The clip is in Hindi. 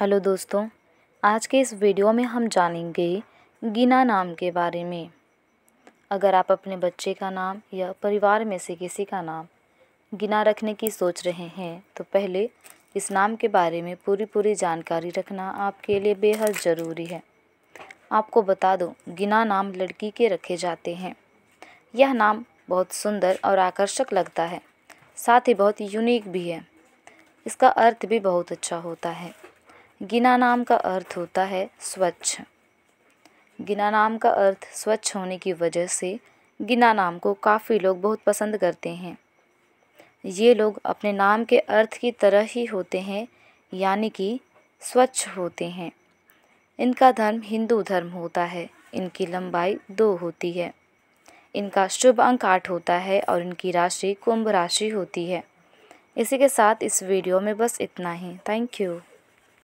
हेलो दोस्तों आज के इस वीडियो में हम जानेंगे गिना नाम के बारे में अगर आप अपने बच्चे का नाम या परिवार में से किसी का नाम गिना रखने की सोच रहे हैं तो पहले इस नाम के बारे में पूरी पूरी जानकारी रखना आपके लिए बेहद ज़रूरी है आपको बता दूं गिना नाम लड़की के रखे जाते हैं यह नाम बहुत सुंदर और आकर्षक लगता है साथ ही बहुत यूनिक भी है इसका अर्थ भी बहुत अच्छा होता है गिना नाम का अर्थ होता है स्वच्छ गिना नाम का अर्थ स्वच्छ होने की वजह से गिना नाम को काफ़ी लोग बहुत पसंद करते हैं ये लोग अपने नाम के अर्थ की तरह ही होते हैं यानी कि स्वच्छ होते हैं इनका धर्म हिंदू धर्म होता है इनकी लंबाई दो होती है इनका शुभ अंक आठ होता है और इनकी राशि कुंभ राशि होती है इसी के साथ इस वीडियो में बस इतना ही थैंक यू